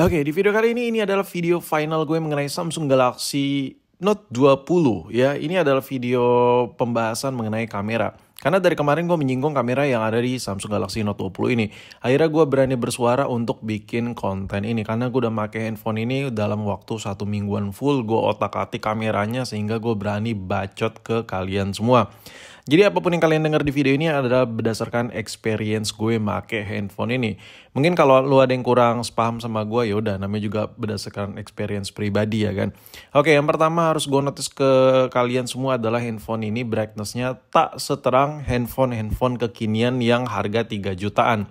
Oke, okay, di video kali ini ini adalah video final gue mengenai Samsung Galaxy Note 20 ya. Ini adalah video pembahasan mengenai kamera. Karena dari kemarin gue menyinggung kamera yang ada di Samsung Galaxy Note 20 ini. Akhirnya gue berani bersuara untuk bikin konten ini. Karena gue udah pakai handphone ini dalam waktu satu mingguan full. Gue otak-atik kameranya sehingga gue berani bacot ke kalian semua. Jadi apapun yang kalian dengar di video ini adalah berdasarkan experience gue make handphone ini. Mungkin kalau lu ada yang kurang sepaham sama gue ya udah namanya juga berdasarkan experience pribadi ya kan. Oke, yang pertama harus gue notice ke kalian semua adalah handphone ini brightnessnya tak seterang handphone-handphone kekinian yang harga 3 jutaan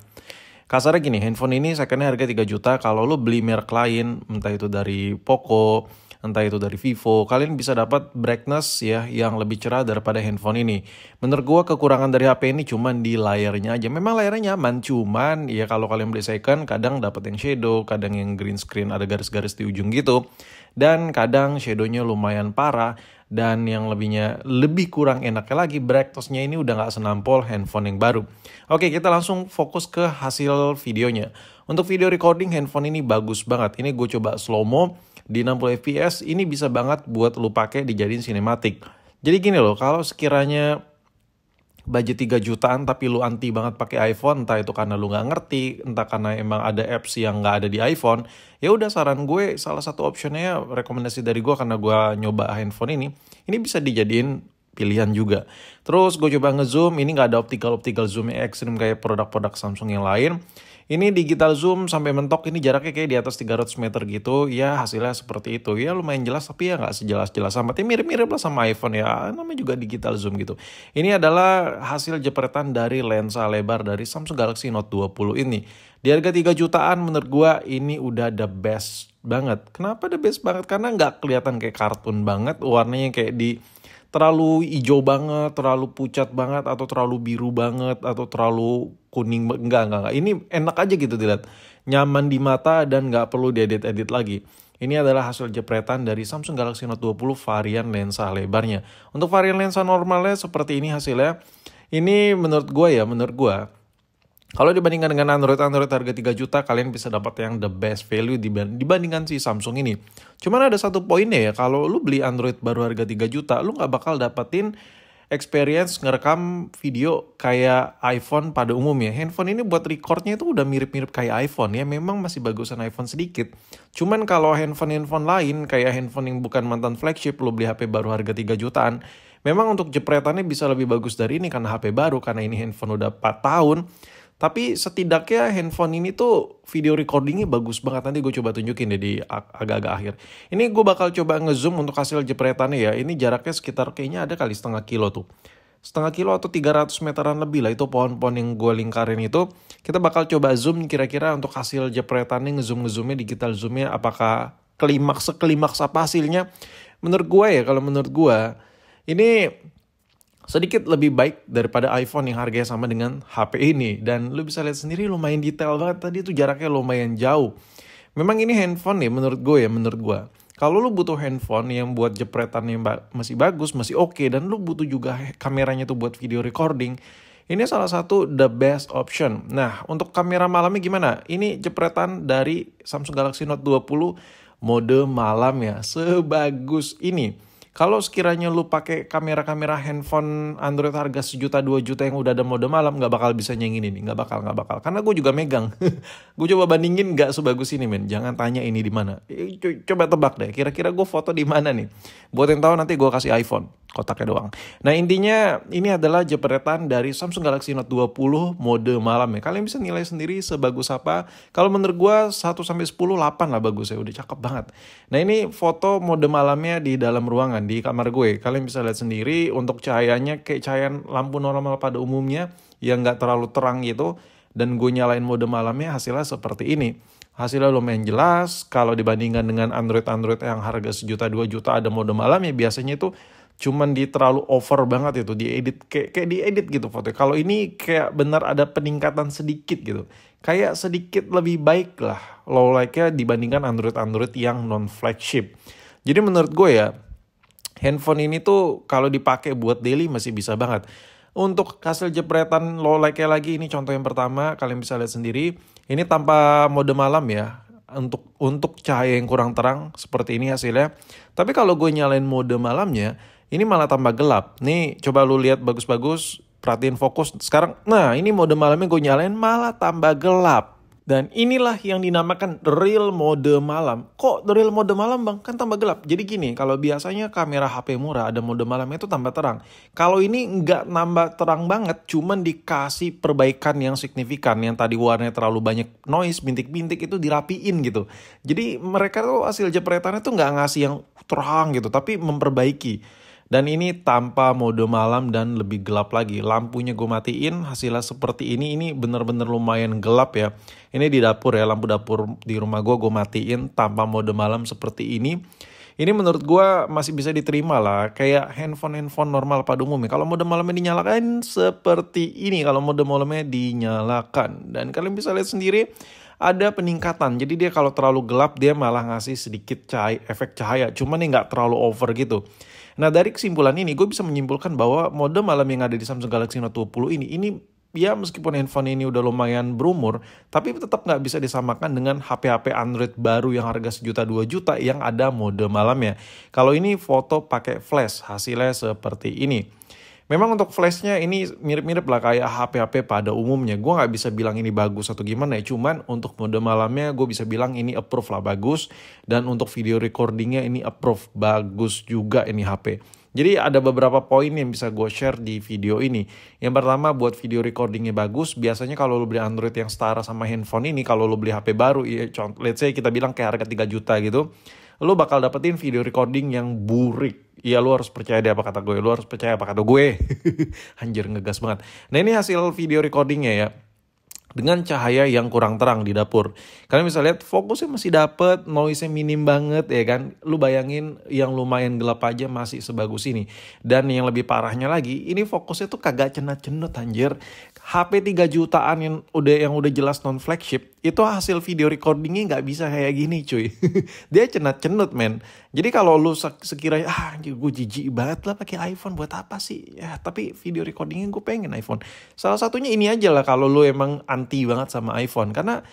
kasarnya gini handphone ini secondnya harga 3 juta kalau lu beli merek lain entah itu dari Poco entah itu dari Vivo, kalian bisa dapat brightness ya yang lebih cerah daripada handphone ini. Menurut gua kekurangan dari HP ini cuman di layarnya aja. Memang layarnya nyaman, cuman ya kalau kalian beli second kadang dapat yang shadow, kadang yang green screen ada garis-garis di ujung gitu. Dan kadang shadownya lumayan parah dan yang lebihnya lebih kurang enaknya lagi brightnessnya ini udah nggak senampol handphone yang baru. Oke kita langsung fokus ke hasil videonya. Untuk video recording handphone ini bagus banget. Ini gue coba slow mo di 60 fps ini bisa banget buat lu pakai dijadiin sinematik. Jadi gini loh, kalau sekiranya budget 3 jutaan tapi lu anti banget pakai iPhone, entah itu karena lu nggak ngerti, entah karena emang ada apps yang nggak ada di iPhone, ya udah saran gue salah satu optionnya rekomendasi dari gue karena gue nyoba handphone ini, ini bisa dijadiin pilihan juga. Terus gue coba ngezoom, ini nggak ada optical-optical zoom yang ekstrim kayak produk-produk Samsung yang lain. Ini digital zoom sampai mentok, ini jaraknya kayak di atas 300 meter gitu. Ya hasilnya seperti itu. Ya lumayan jelas tapi ya nggak sejelas-jelas sama. Tapi mirip-mirip lah sama iPhone ya, namanya juga digital zoom gitu. Ini adalah hasil jepretan dari lensa lebar dari Samsung Galaxy Note 20 ini. Di harga 3 jutaan menurut gua ini udah the best banget. Kenapa the best banget? Karena nggak kelihatan kayak kartun banget, warnanya kayak di terlalu hijau banget, terlalu pucat banget, atau terlalu biru banget, atau terlalu kuning. Enggak, enggak, enggak. Ini enak aja gitu dilihat. Nyaman di mata dan nggak perlu diedit-edit lagi. Ini adalah hasil jepretan dari Samsung Galaxy Note 20 varian lensa lebarnya. Untuk varian lensa normalnya seperti ini hasilnya. Ini menurut gue ya, menurut gue kalau dibandingkan dengan Android-Android harga 3 juta, kalian bisa dapat yang the best value dibandingkan si Samsung ini. Cuman ada satu poinnya ya, kalau lu beli Android baru harga 3 juta, lu nggak bakal dapetin experience ngerekam video kayak iPhone pada umumnya. Handphone ini buat recordnya itu udah mirip-mirip kayak iPhone ya. Memang masih bagusan iPhone sedikit. Cuman kalau handphone-handphone lain kayak handphone yang bukan mantan flagship lu beli HP baru harga 3 jutaan. Memang untuk jepretannya bisa lebih bagus dari ini karena HP baru. Karena ini handphone udah 4 tahun. Tapi setidaknya handphone ini tuh video recordingnya bagus banget. Nanti gue coba tunjukin deh ya di agak-agak akhir. Ini gue bakal coba ngezoom untuk hasil jepretannya ya. Ini jaraknya sekitar kayaknya ada kali setengah kilo tuh. Setengah kilo atau 300 meteran lebih lah itu pohon-pohon yang gue lingkarin itu. Kita bakal coba zoom kira-kira untuk hasil jepretannya ngezoom-ngezoomnya digital zoomnya apakah klimaks klimaks apa hasilnya. Menurut gue ya kalau menurut gue ini sedikit lebih baik daripada iPhone yang harganya sama dengan HP ini. Dan lu bisa lihat sendiri lumayan detail banget tadi itu jaraknya lumayan jauh. Memang ini handphone ya menurut gue ya menurut gue. Kalau lu butuh handphone yang buat jepretan jepretannya masih bagus, masih oke, okay, dan lu butuh juga kameranya tuh buat video recording, ini salah satu the best option. Nah, untuk kamera malamnya gimana? Ini jepretan dari Samsung Galaxy Note 20 mode malam ya, sebagus ini. Kalau sekiranya lu pakai kamera-kamera handphone Android harga sejuta dua juta yang udah ada mode malam nggak bakal bisa nyengin ini nih, nggak bakal nggak bakal. Karena gue juga megang. gue coba bandingin nggak sebagus ini men. Jangan tanya ini di mana. Coba tebak deh. Kira-kira gue foto di mana nih? Buat yang tahu nanti gue kasih iPhone kotaknya doang. Nah intinya ini adalah jepretan dari Samsung Galaxy Note 20 mode malam ya. Kalian bisa nilai sendiri sebagus apa. Kalau menurut gue 1 sampai 10 8 lah bagus ya, udah cakep banget. Nah ini foto mode malamnya di dalam ruangan di kamar gue. Kalian bisa lihat sendiri untuk cahayanya kayak cahaya lampu normal pada umumnya yang gak terlalu terang gitu dan gue nyalain mode malamnya hasilnya seperti ini. Hasilnya lumayan jelas, kalau dibandingkan dengan Android-Android yang harga sejuta dua juta ada mode malam ya biasanya itu cuman di terlalu over banget itu diedit kayak kayak edit gitu foto kalau ini kayak benar ada peningkatan sedikit gitu kayak sedikit lebih baik lah low like-nya dibandingkan Android Android yang non flagship jadi menurut gue ya handphone ini tuh kalau dipakai buat daily masih bisa banget untuk hasil jepretan low like-nya lagi ini contoh yang pertama kalian bisa lihat sendiri ini tanpa mode malam ya untuk untuk cahaya yang kurang terang seperti ini hasilnya tapi kalau gue nyalain mode malamnya ini malah tambah gelap. Nih coba lu lihat bagus-bagus, perhatiin fokus. Sekarang, nah ini mode malamnya gue nyalain malah tambah gelap. Dan inilah yang dinamakan real mode malam. Kok real mode malam bang? Kan tambah gelap. Jadi gini, kalau biasanya kamera HP murah ada mode malamnya itu tambah terang. Kalau ini nggak nambah terang banget, cuman dikasih perbaikan yang signifikan. Yang tadi warnanya terlalu banyak noise, bintik-bintik itu dirapiin gitu. Jadi mereka tuh hasil jepretannya tuh nggak ngasih yang terang gitu, tapi memperbaiki. Dan ini tanpa mode malam dan lebih gelap lagi. Lampunya gue matiin, hasilnya seperti ini. Ini bener-bener lumayan gelap ya. Ini di dapur ya, lampu dapur di rumah gue gue matiin tanpa mode malam seperti ini. Ini menurut gue masih bisa diterima lah, kayak handphone-handphone normal pada umumnya. Kalau mode malamnya dinyalakan seperti ini, kalau mode malamnya dinyalakan. Dan kalian bisa lihat sendiri, ada peningkatan. Jadi dia kalau terlalu gelap, dia malah ngasih sedikit cahaya, efek cahaya. Cuman ini nggak terlalu over gitu. Nah dari kesimpulan ini gue bisa menyimpulkan bahwa mode malam yang ada di Samsung Galaxy Note 20 ini, ini ya meskipun handphone ini udah lumayan berumur, tapi tetap nggak bisa disamakan dengan HP-HP Android baru yang harga sejuta dua juta yang ada mode malamnya. Kalau ini foto pakai flash, hasilnya seperti ini. Memang untuk flashnya ini mirip-mirip lah kayak HP-HP pada umumnya. Gue nggak bisa bilang ini bagus atau gimana ya. Cuman untuk mode malamnya gue bisa bilang ini approve lah bagus. Dan untuk video recordingnya ini approve bagus juga ini HP. Jadi ada beberapa poin yang bisa gue share di video ini. Yang pertama buat video recordingnya bagus. Biasanya kalau lo beli Android yang setara sama handphone ini, kalau lo beli HP baru, ya, let's say kita bilang kayak harga 3 juta gitu lo bakal dapetin video recording yang burik. Iya lo harus percaya deh apa kata gue, lo harus percaya apa kata gue. Anjir ngegas banget. Nah ini hasil video recordingnya ya dengan cahaya yang kurang terang di dapur. Kalian bisa lihat fokusnya masih dapet, noise-nya minim banget ya kan. Lu bayangin yang lumayan gelap aja masih sebagus ini. Dan yang lebih parahnya lagi, ini fokusnya tuh kagak cenut-cenut anjir. HP 3 jutaan yang udah yang udah jelas non flagship itu hasil video recordingnya nggak bisa kayak gini cuy dia cenat cenut men jadi kalau lu sekiranya ah gue jijik banget lah pakai iPhone buat apa sih ya tapi video recordingnya gue pengen iPhone salah satunya ini aja lah kalau lu emang anti banget sama iPhone karena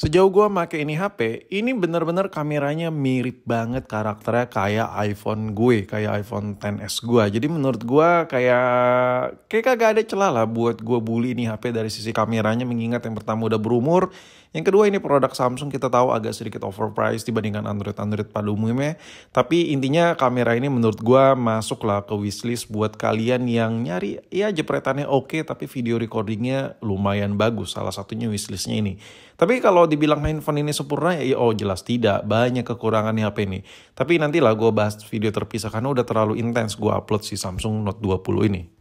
Sejauh gue make ini HP, ini bener-bener kameranya mirip banget karakternya kayak iPhone gue, kayak iPhone 10s gue. Jadi menurut gue kayak kayak kagak ada celah lah buat gue bully ini HP dari sisi kameranya mengingat yang pertama udah berumur, yang kedua ini produk Samsung kita tahu agak sedikit overpriced dibandingkan Android-Android pada umumnya. Tapi intinya kamera ini menurut gue masuk lah ke wishlist buat kalian yang nyari ya jepretannya oke okay, tapi video recordingnya lumayan bagus. Salah satunya wishlistnya ini. Tapi kalau dibilang handphone ini sempurna ya oh jelas tidak banyak kekurangan HP ini tapi nantilah gue bahas video terpisah karena udah terlalu intens gue upload si Samsung Note 20 ini